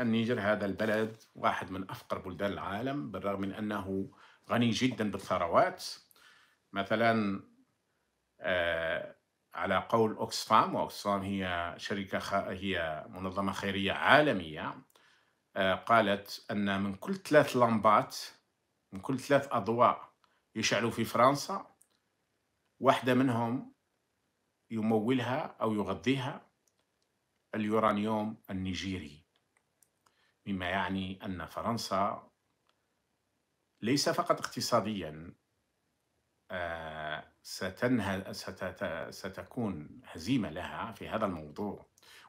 النيجر هذا البلد واحد من أفقر بلدان العالم بالرغم من أنه غني جدا بالثروات مثلا آه على قول أوكسفام وأوكسفام هي شركة خ... هي منظمة خيرية عالمية آه قالت أن من كل ثلاث لمبات من كل ثلاث أضواء يشعلوا في فرنسا واحدة منهم يمولها أو يغذيها اليورانيوم النيجيري مما يعني أن فرنسا ليس فقط اقتصاديا آه، ستنه... ستت... ستكون هزيمة لها في هذا الموضوع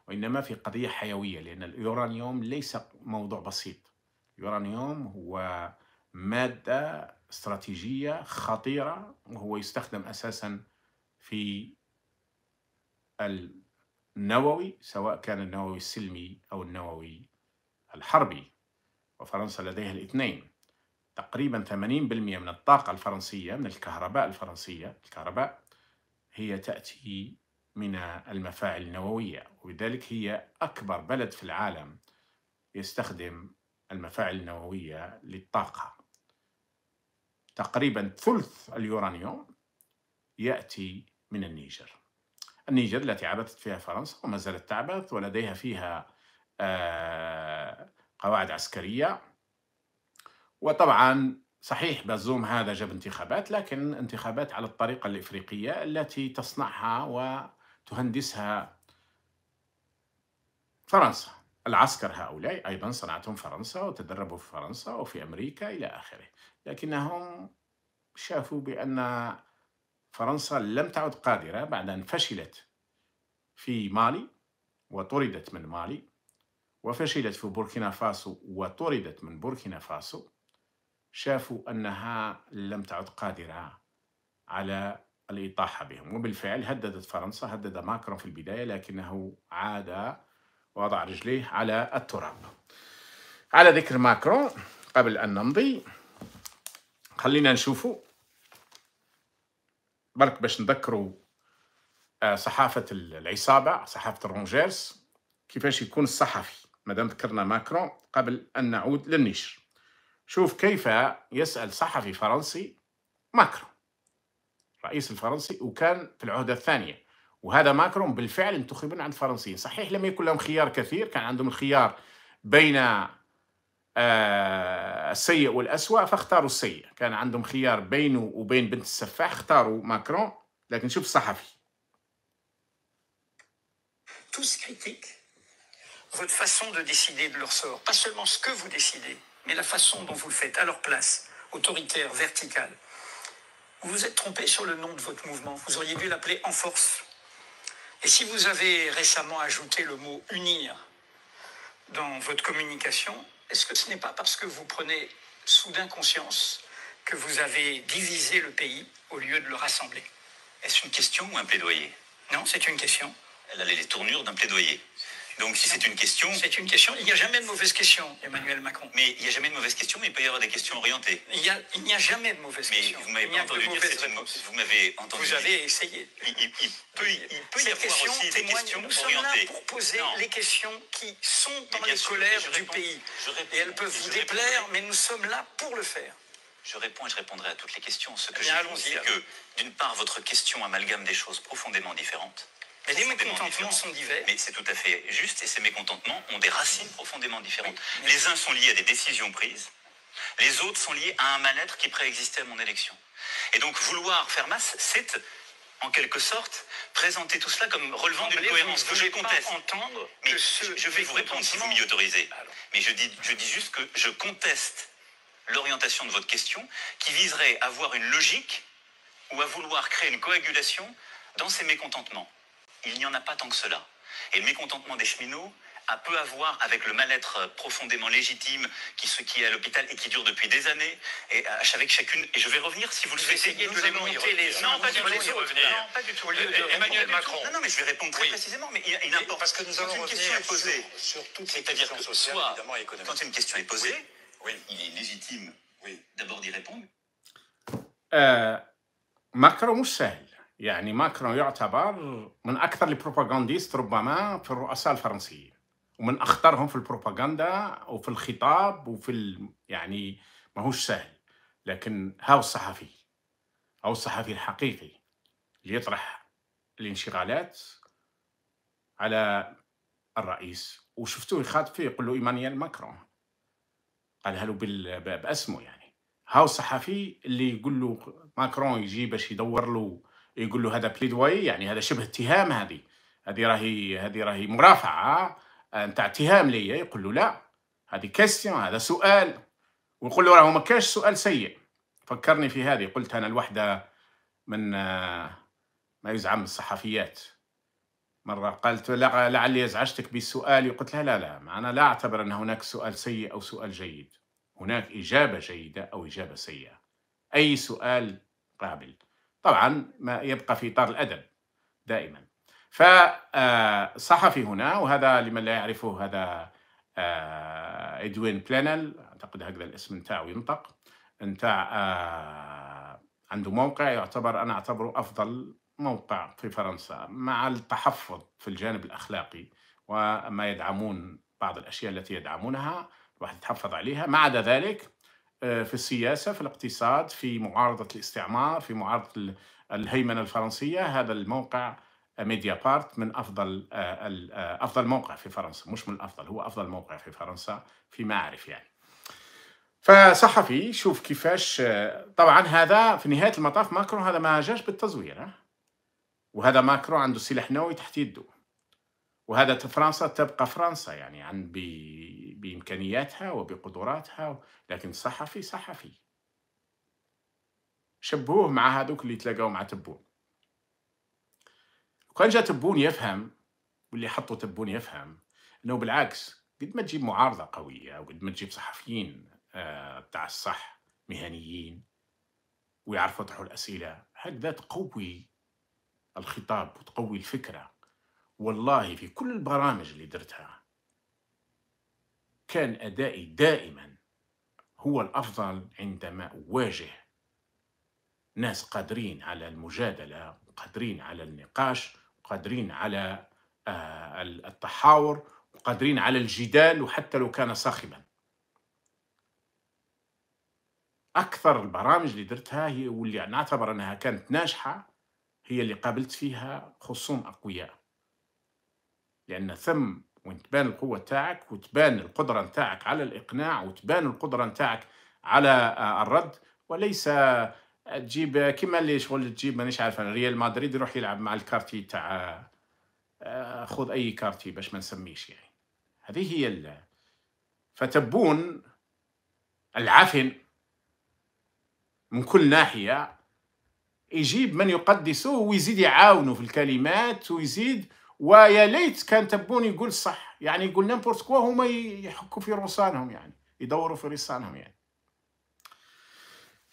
وإنما في قضية حيوية لأن اليورانيوم ليس موضوع بسيط اليورانيوم هو مادة استراتيجية خطيرة وهو يستخدم أساسا في النووي سواء كان النووي السلمي أو النووي الحربي وفرنسا لديها الاثنين تقريبا 80% من الطاقة الفرنسية من الكهرباء الفرنسية الكهرباء هي تأتي من المفاعل النووية وبذلك هي أكبر بلد في العالم يستخدم المفاعل النووية للطاقة تقريبا ثلث اليورانيوم يأتي من النيجر النيجر التي عبثت فيها فرنسا وما زالت تعبث ولديها فيها آه، قواعد عسكرية وطبعا صحيح بزوم هذا جاب انتخابات لكن انتخابات على الطريقة الإفريقية التي تصنعها وتهندسها فرنسا العسكر هؤلاء أيضا صنعتهم فرنسا وتدربوا في فرنسا وفي أمريكا إلى آخره لكنهم شافوا بأن فرنسا لم تعد قادرة بعد أن فشلت في مالي وطردت من مالي وفشلت في بوركينا فاسو وطردت من بوركينا فاسو شافوا أنها لم تعد قادرة على الإطاحة بهم وبالفعل هددت فرنسا هدد ماكرون في البداية لكنه عاد وضع رجليه على التراب على ذكر ماكرون قبل أن نمضي خلينا نشوفوا برك باش نذكروا آه، صحافة العصابة صحافة الرونجيرس كيفاش يكون الصحفي مادام ذكرنا ماكرون قبل أن نعود للنيشر شوف كيف يسأل صحفي فرنسي ماكرون الرئيس الفرنسي وكان في العهدة الثانية وهذا ماكرون بالفعل انتخب عند الفرنسيين صحيح لم يكن لهم خيار كثير كان عندهم الخيار بين آه، السيء والأسوأ فاختاروا السيء كان عندهم خيار بينه وبين بنت السفاح اختاروا ماكرون لكن شوف الصحفي Tous critiquent votre façon de décider de leur sort, pas seulement ce que vous décidez, mais la façon dont vous le faites à leur place, autoritaire, verticale. Vous vous êtes trompé sur le nom de votre mouvement. Vous auriez dû l'appeler En Force. Et si vous avez récemment ajouté le mot unir dans votre communication, est-ce que ce n'est pas parce que vous prenez soudain conscience que vous avez divisé le pays au lieu de le rassembler Est-ce une question ou un plaidoyer Non, c'est une question. Elle a les tournures d'un plaidoyer. Donc si c'est une question... C'est une question. Il n'y a jamais de mauvaise question, Emmanuel Macron. Mais il n'y a jamais de mauvaise question, mais il peut y avoir des questions orientées. Il n'y a, jamais de mauvaise mais Vous m'avez entendu dire c'est une... Vous m'avez entendu Vous avez essayé. Il, peut, y avoir aussi des questions orientées. Nous sommes là pour poser les questions qui sont dans les colères du pays. et elles peuvent vous déplaire, mais nous sommes là pour le faire. Je réponds et je répondrai à toutes les questions. Ce que je dit, c'est que, d'une part, votre question amalgame des choses profondément différentes. — Mais les mécontentements sont divers. Mais c'est tout à fait juste, et ces mécontentements ont des racines profondément différentes. Les uns sont liés à des décisions prises, les autres sont liés à un mal-être qui préexistait à mon élection. Et donc vouloir faire masse, c'est en quelque sorte présenter tout cela comme relevant d'une cohérence que je conteste. entendre je vais vous répondre si vous m'y autorisez. Ah, mais je dis, je dis juste que je conteste l'orientation de votre question qui viserait à avoir une logique ou à vouloir créer une coagulation dans ces mécontentements il n'y en a pas tant que cela. Et le mécontentement des cheminots a peu à voir avec le mal-être profondément légitime qui, qui est à l'hôpital et qui dure depuis des années, et euh, avec chacune. Et je vais revenir si vous le souhaitez. Essayez de les monter les Non, pas du tout. Non, pas du tout. Emmanuel Macron. Non, non, mais je vais répondre très précisément. Mais il, importe. Parce que nous allons une question posée. Sur, toutes les questions sociales, évidemment, économiques. Quand une question est posée, oui. il est légitime d'abord d'y répondre. Euh, Macron Roussel. يعني ماكرون يعتبر من أكثر البروباغانديست ربما في الرؤساء الفرنسيين ومن أخطرهم في البروباغندا وفي الخطاب وفي ال... يعني ماهوش سهل لكن هاو الصحفي هاو الصحفي الحقيقي اللي يطرح الانشغالات على الرئيس وشفتوه يخاطب فيه يقول له ايمانويل ماكرون قالها له باسمه يعني هاو الصحفي اللي يقول له ماكرون يجي باش يدور له يقول له هذا بليدواي يعني هذا شبه اتهام هذه هذه راهي هذه راهي مرافعه نتاع اتهام ليا يقول له لا هذه كاستيون هذا سؤال ويقول له راه ما كانش سؤال سيء فكرني في هذه قلت انا الوحده من آه، ما يزعم الصحفيات مرة قالت لعلي أزعجتك بسؤالي قلت لها لا لا أنا لا أعتبر أن هناك سؤال سيء أو سؤال جيد هناك إجابة جيدة أو إجابة سيئة أي سؤال قابل طبعا ما يبقى في اطار الادب دائما فصحفي آه، هنا وهذا لمن لا يعرفه هذا آه، ادوين بلانل اعتقد هكذا الاسم نتاعو ينطق نتاع آه، عنده موقع يعتبر انا اعتبره افضل موقع في فرنسا مع التحفظ في الجانب الاخلاقي وما يدعمون بعض الاشياء التي يدعمونها الواحد يتحفظ عليها ما عدا ذلك آه، في السياسه في الاقتصاد في معارضه الاستعمار في معارضه الهيمنه الفرنسيه هذا الموقع ميديا آه، بارت من افضل آه، افضل موقع في فرنسا مش من الافضل هو افضل موقع في فرنسا فيما اعرف يعني فصحفي شوف كيفاش طبعا هذا في نهايه المطاف ماكرون هذا ما جاش بالتزوير وهذا ماكرون عنده سلاح نووي تحت يده وهذا فرنسا تبقى فرنسا يعني عن بامكانياتها وبقدراتها لكن صحفي صحفي شبهوه مع هذوك اللي تلاقاو مع تبون وكان جا تبون يفهم واللي حطوا تبون يفهم انه بالعكس قد ما تجيب معارضه قويه وقد ما تجيب صحفيين آه، تاع الصح مهنيين ويعرفوا يطرحوا الاسئله هكذا تقوي الخطاب وتقوي الفكره والله في كل البرامج اللي درتها كان أدائي دائما هو الأفضل عندما أواجه ناس قادرين على المجادلة قادرين على النقاش قادرين على آه، التحاور وقادرين على الجدال وحتى لو كان صاخبا أكثر البرامج اللي درتها هي واللي نعتبر أنها كانت ناجحة هي اللي قابلت فيها خصوم أقوياء لأن ثم وين تبان القوة تاعك وتبان القدرة نتاعك على الإقناع وتبان القدرة نتاعك على آه، الرد وليس آه، تجيب آه، كيما اللي شغل تجيب مانيش عارف انا ريال مدريد يروح يلعب مع الكارتي تاع خذ اي كارتي باش ما نسميش يعني هذه هي ال... فتبون العفن من كل ناحيه يجيب من يقدسه ويزيد يعاونه في الكلمات ويزيد ويا ليت كان تبون يقول صح يعني يقول نيمبورت كوا هما يحكوا في رصانهم يعني يدوروا في رصانهم يعني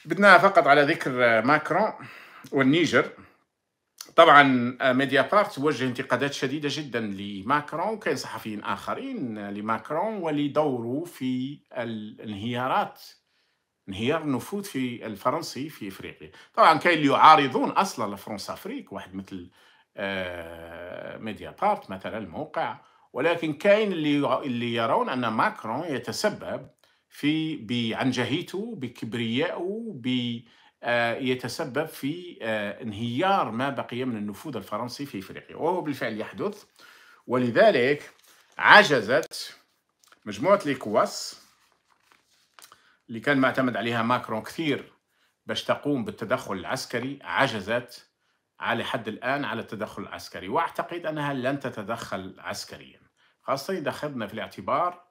بدنا فقط على ذكر ماكرون والنيجر طبعا آه، ميديا بارت وجه انتقادات شديده جدا لماكرون وكاين صحفيين اخرين لماكرون ولدوره في الانهيارات انهيار النفوذ في الفرنسي في افريقيا طبعا كاين اللي يعارضون اصلا لفرنسا افريك واحد مثل ميديا آه، بارت مثلا الموقع ولكن كاين اللي اللي يرون ان ماكرون يتسبب في بعنجهيته بكبريائه ب آه، يتسبب في آه، انهيار ما بقي من النفوذ الفرنسي في افريقيا وهو بالفعل يحدث ولذلك عجزت مجموعه ليكواس اللي كان معتمد عليها ماكرون كثير باش تقوم بالتدخل العسكري عجزت على حد الآن على التدخل العسكري وأعتقد أنها لن تتدخل عسكريا خاصة إذا أخذنا في الاعتبار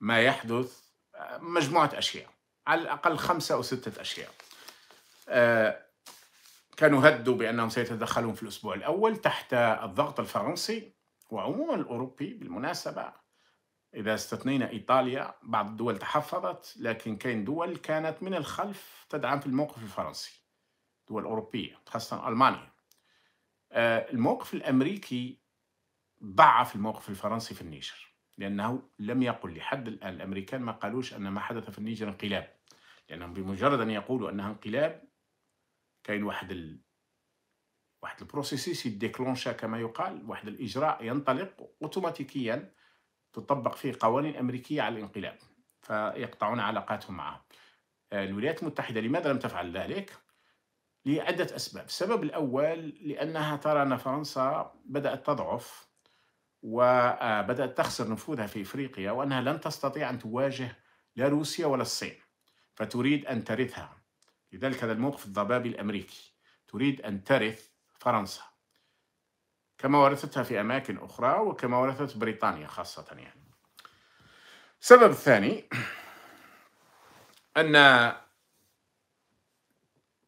ما يحدث آه، مجموعة أشياء على الأقل خمسة أو ستة أشياء آه، كانوا هدوا بأنهم سيتدخلون في الأسبوع الأول تحت الضغط الفرنسي وعموما الأوروبي بالمناسبة إذا استثنينا إيطاليا بعض الدول تحفظت لكن كاين دول كانت من الخلف تدعم في الموقف الفرنسي دول أوروبية خاصة ألمانيا آه، الموقف الأمريكي ضعف الموقف الفرنسي في النيجر لأنه لم يقل لحد الآن الأمريكان ما قالوش أن ما حدث في النيجر انقلاب لأنهم بمجرد أن يقولوا أنها انقلاب كاين واحد ال... واحد البروسيسيس ديكلونشا كما يقال واحد الإجراء ينطلق أوتوماتيكيا تطبق فيه قوانين أمريكية على الانقلاب فيقطعون علاقاتهم معه آه، الولايات المتحدة لماذا لم تفعل ذلك؟ لعدة أسباب السبب الأول لأنها ترى أن فرنسا بدأت تضعف وبدأت آه، تخسر نفوذها في إفريقيا وأنها لن تستطيع أن تواجه لا روسيا ولا الصين فتريد أن ترثها لذلك هذا الموقف الضبابي الأمريكي تريد أن ترث فرنسا كما ورثتها في أماكن أخرى وكما ورثت بريطانيا خاصة يعني السبب الثاني أن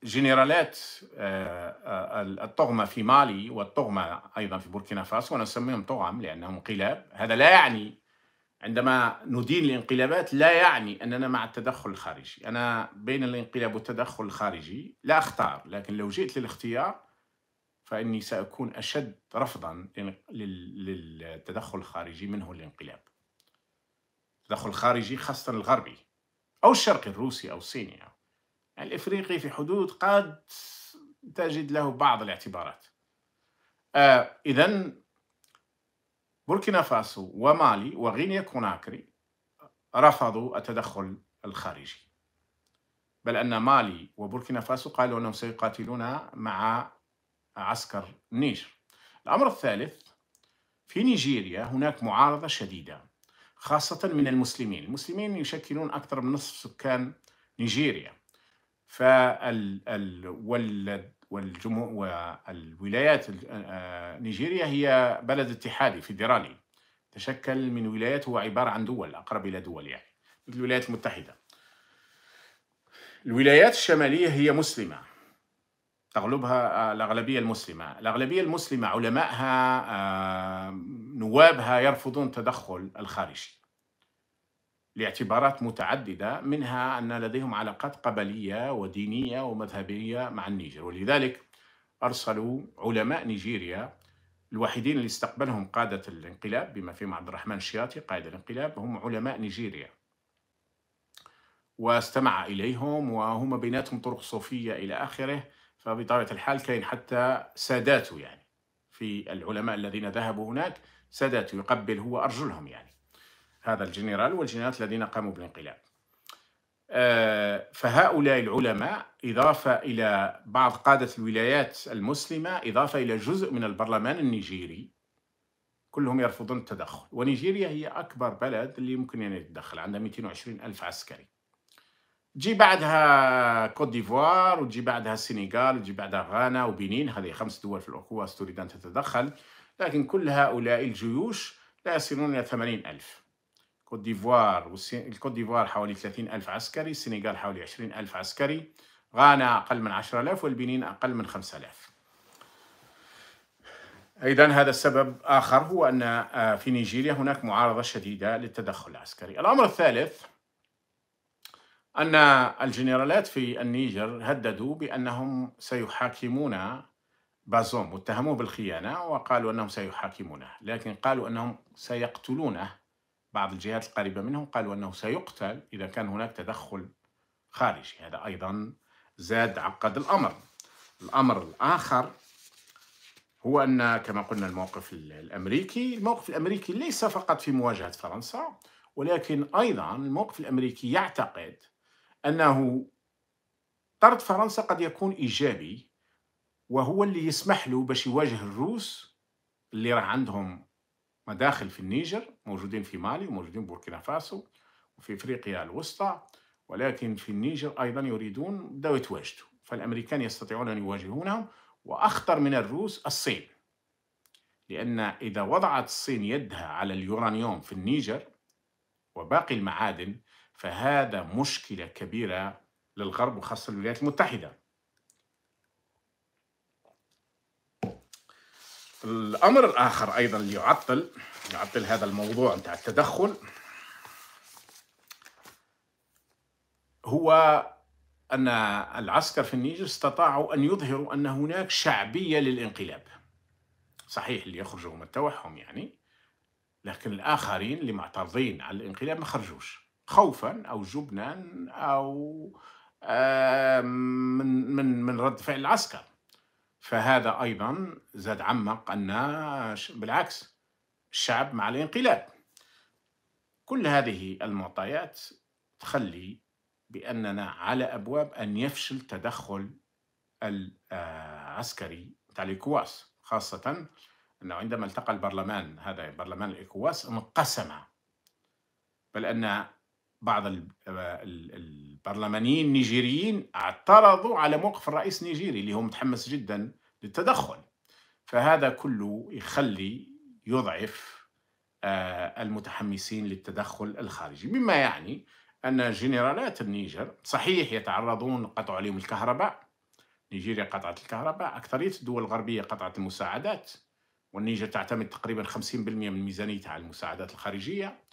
جنرالات آه، آه، الطغمة في مالي والطغمة أيضا في بوركينا فاسو ونسميهم طغم لأنهم انقلاب هذا لا يعني عندما ندين الانقلابات لا يعني أننا مع التدخل الخارجي أنا بين الانقلاب والتدخل الخارجي لا أختار لكن لو جئت للاختيار فإني سأكون أشد رفضا للتدخل الخارجي منه الانقلاب التدخل الخارجي خاصة الغربي أو الشرقي الروسي أو الصيني يعني الإفريقي في حدود قد تجد له بعض الاعتبارات آه إذا بوركينا فاسو ومالي وغينيا كوناكري رفضوا التدخل الخارجي بل أن مالي وبوركينا فاسو قالوا أنهم سيقاتلون مع عسكر نيجر الأمر الثالث في نيجيريا هناك معارضة شديدة خاصة من المسلمين المسلمين يشكلون أكثر من نصف سكان نيجيريا فال والجمهو والولايات نيجيريا هي بلد اتحادي فيدرالي تشكل من ولايات هو عبارة عن دول أقرب إلى دول يعني مثل الولايات المتحدة الولايات الشمالية هي مسلمة تغلبها الأغلبية المسلمة الأغلبية المسلمة علمائها نوابها يرفضون تدخل الخارجي لاعتبارات متعددة منها أن لديهم علاقات قبلية ودينية ومذهبية مع النيجر ولذلك أرسلوا علماء نيجيريا الوحيدين اللي استقبلهم قادة الانقلاب بما فيهم عبد الرحمن الشياطي قائد الانقلاب هم علماء نيجيريا واستمع إليهم وهم بيناتهم طرق صوفية إلى آخره فبطبيعة الحال كان حتى ساداته يعني في العلماء الذين ذهبوا هناك ساداته يقبل هو أرجلهم يعني هذا الجنرال والجنرالات الذين قاموا بالانقلاب آه، فهؤلاء العلماء إضافة إلى بعض قادة الولايات المسلمة إضافة إلى جزء من البرلمان النيجيري كلهم يرفضون التدخل ونيجيريا هي أكبر بلد اللي يمكن أن يتدخل عندها 220 ألف عسكري تجي بعدها كوت ديفوار وتجي بعدها السنغال وتجي بعدها غانا وبنين هذه خمس دول في الأخوة تريد أن تتدخل لكن كل هؤلاء الجيوش لا يصلون إلى 80 ألف كوت ديفوار الكوت ديفوار حوالي 30 ألف عسكري السنغال حوالي 20 ألف عسكري غانا أقل من 10000 والبنين أقل من 5000 أيضا هذا السبب آخر هو أن آه، في نيجيريا هناك معارضة شديدة للتدخل العسكري الأمر الثالث أن الجنرالات في النيجر هددوا بأنهم سيحاكمون بازوم واتهموه بالخيانة وقالوا أنهم سيحاكمونه لكن قالوا أنهم سيقتلونه بعض الجهات القريبة منهم قالوا أنه سيقتل إذا كان هناك تدخل خارجي هذا أيضا زاد عقد الأمر الأمر الآخر هو أن كما قلنا الموقف الأمريكي الموقف الأمريكي ليس فقط في مواجهة فرنسا ولكن أيضا الموقف الأمريكي يعتقد أنه طرد فرنسا قد يكون إيجابي وهو اللي يسمح له باش يواجه الروس اللي راه عندهم مداخل في النيجر موجودين في مالي وموجودين بوركينا فاسو وفي افريقيا الوسطى ولكن في النيجر ايضا يريدون بداوا يتواجدوا فالامريكان يستطيعون ان يواجهونهم واخطر من الروس الصين لان اذا وضعت الصين يدها على اليورانيوم في النيجر وباقي المعادن فهذا مشكله كبيره للغرب وخاصه الولايات المتحده الأمر الآخر أيضا اللي يعطل يعطل هذا الموضوع نتاع التدخل هو أن العسكر في النيجر استطاعوا أن يظهروا أن هناك شعبية للانقلاب صحيح اللي يخرجوا من توعهم يعني لكن الآخرين اللي معترضين على الانقلاب ما خرجوش خوفا أو جبنا أو من من من رد فعل العسكر فهذا أيضا زاد عمق أن بالعكس الشعب مع الانقلاب كل هذه المعطيات تخلي بأننا على أبواب أن يفشل تدخل العسكري آه، تاع الإكواس خاصة أنه عندما التقى البرلمان هذا برلمان الإكواس انقسم بل أن بعض آه، البرلمانيين النيجيريين اعترضوا على موقف الرئيس النيجيري اللي هو متحمس جدا للتدخل فهذا كله يخلي يضعف آه، المتحمسين للتدخل الخارجي مما يعني أن جنرالات النيجر صحيح يتعرضون قطعوا عليهم الكهرباء نيجيريا قطعت الكهرباء أكثرية الدول الغربية قطعت المساعدات والنيجر تعتمد تقريبا 50% من ميزانيتها على المساعدات الخارجية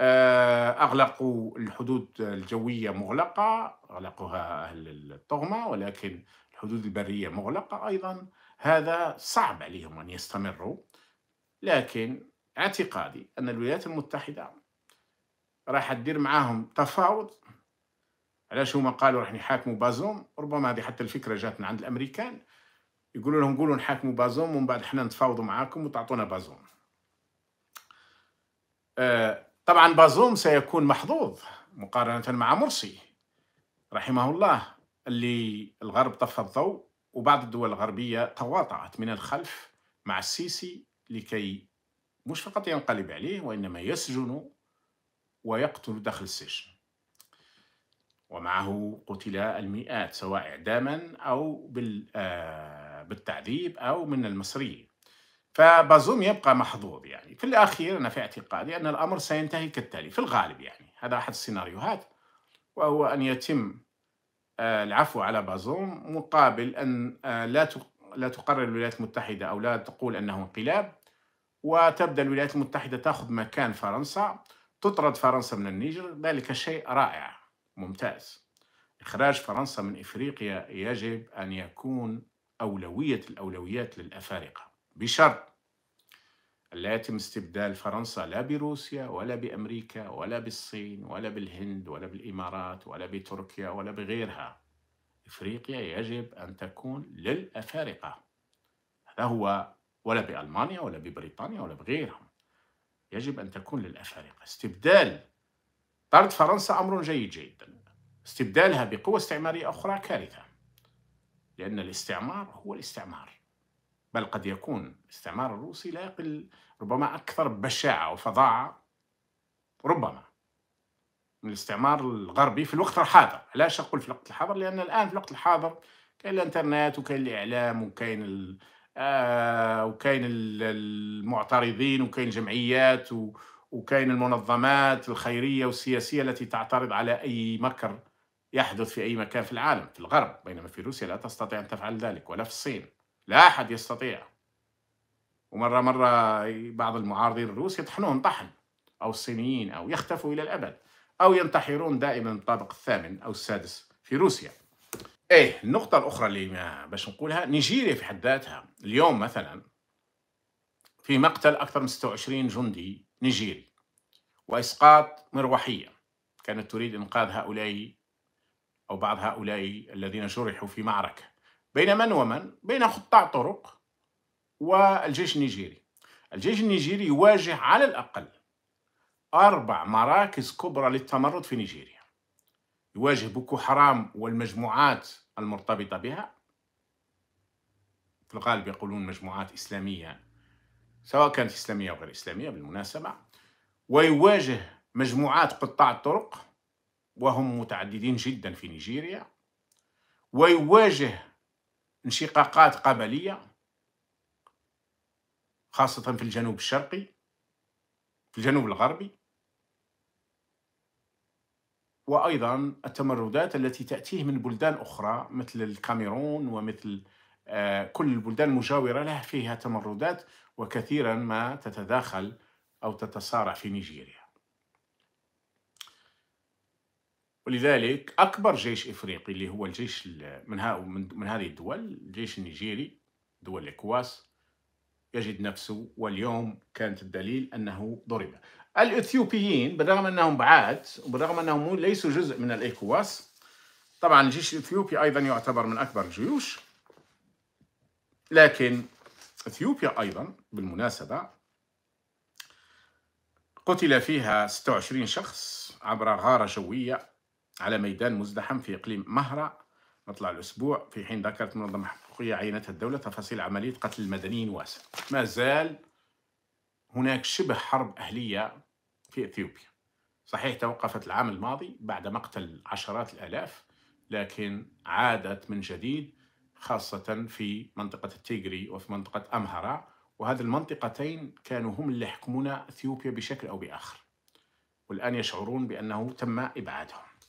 آه، أغلقوا الحدود الجوية مغلقة أغلقها أهل الطغمة ولكن الحدود البرية مغلقة أيضا هذا صعب عليهم أن يستمروا لكن اعتقادي أن الولايات المتحدة راح تدير معاهم تفاوض علاش هما قالوا راح نحاكموا بازوم ربما هذه حتى الفكرة جات من عند الأمريكان يقولوا لهم قولوا نحاكموا بازوم ومن بعد احنا نتفاوضوا معاكم وتعطونا بازوم آه طبعا بازوم سيكون محظوظ مقارنة مع مرسي رحمه الله اللي الغرب طفى الضوء وبعض الدول الغربية تواطعت من الخلف مع السيسي لكي مش فقط ينقلب عليه وإنما يسجن ويقتل داخل السجن ومعه قتل المئات سواء إعداما أو آه، بالتعذيب أو من المصريين فبازوم يبقى محظوظ يعني في الأخير أنا في اعتقادي أن الأمر سينتهي كالتالي في الغالب يعني هذا أحد السيناريوهات وهو أن يتم آه، العفو على بازوم مقابل أن آه، لا لا تقرر الولايات المتحدة أو لا تقول أنه انقلاب وتبدأ الولايات المتحدة تأخذ مكان فرنسا تطرد فرنسا من النيجر ذلك شيء رائع ممتاز إخراج فرنسا من إفريقيا يجب أن يكون أولوية الأولويات للأفارقة بشرط لا يتم استبدال فرنسا لا بروسيا ولا بأمريكا ولا بالصين ولا بالهند ولا بالإمارات ولا بتركيا ولا بغيرها إفريقيا يجب أن تكون للأفارقة هذا هو ولا بألمانيا ولا ببريطانيا ولا بغيرهم يجب أن تكون للأفارقة استبدال طرد فرنسا أمر جيد جدا استبدالها بقوة استعمارية أخرى كارثة لأن الاستعمار هو الاستعمار بل قد يكون الاستعمار الروسي لا يقل ربما أكثر بشاعة وفظاعة ربما من الاستعمار الغربي في الوقت الحاضر علاش أقول في الوقت الحاضر لأن الآن في الوقت الحاضر كاين الانترنت وكاين الإعلام وكاين ال... آه وكاين المعترضين وكاين الجمعيات و... وكاين المنظمات الخيرية والسياسية التي تعترض على أي مكر يحدث في أي مكان في العالم في الغرب بينما في روسيا لا تستطيع أن تفعل ذلك ولا في الصين لا أحد يستطيع ومرة مرة بعض المعارضين الروس يطحنون طحن أو الصينيين أو يختفوا إلى الأبد أو ينتحرون دائما الطابق الثامن أو السادس في روسيا ايه النقطة الأخرى اللي ما باش نقولها نيجيريا في حد ذاتها اليوم مثلا في مقتل أكثر من 26 جندي نيجيري وإسقاط مروحية كانت تريد إنقاذ هؤلاء أو بعض هؤلاء الذين جرحوا في معركة بين من ومن بين قطاع طرق والجيش النيجيري الجيش النيجيري يواجه على الأقل أربع مراكز كبرى للتمرد في نيجيريا يواجه بوكو حرام والمجموعات المرتبطة بها في الغالب يقولون مجموعات إسلامية سواء كانت إسلامية أو غير إسلامية بالمناسبة ويواجه مجموعات قطاع الطرق وهم متعددين جدا في نيجيريا ويواجه انشقاقات قبلية خاصة في الجنوب الشرقي في الجنوب الغربي وأيضا التمردات التي تأتيه من بلدان أخرى مثل الكاميرون ومثل آه، كل البلدان المجاورة لها فيها تمردات وكثيرا ما تتداخل أو تتصارع في نيجيريا ولذلك أكبر جيش إفريقي اللي هو الجيش من, ها من, من هذه الدول الجيش النيجيري دول الإكواس يجد نفسه واليوم كانت الدليل أنه ضرب الإثيوبيين بالرغم أنهم بعاد وبالرغم أنهم ليسوا جزء من الإكواس طبعا الجيش الإثيوبي أيضا يعتبر من أكبر الجيوش لكن إثيوبيا أيضا بالمناسبة قتل فيها 26 شخص عبر غارة جوية على ميدان مزدحم في إقليم مهرة مطلع الأسبوع في حين ذكرت منظمة حقوقية عينتها الدولة تفاصيل عملية قتل المدنيين واسع ما زال هناك شبه حرب أهلية في إثيوبيا صحيح توقفت العام الماضي بعد مقتل عشرات الآلاف لكن عادت من جديد خاصة في منطقة التيغري وفي منطقة أمهرة وهذه المنطقتين كانوا هم اللي يحكمون أثيوبيا بشكل أو بآخر والآن يشعرون بأنه تم إبعادهم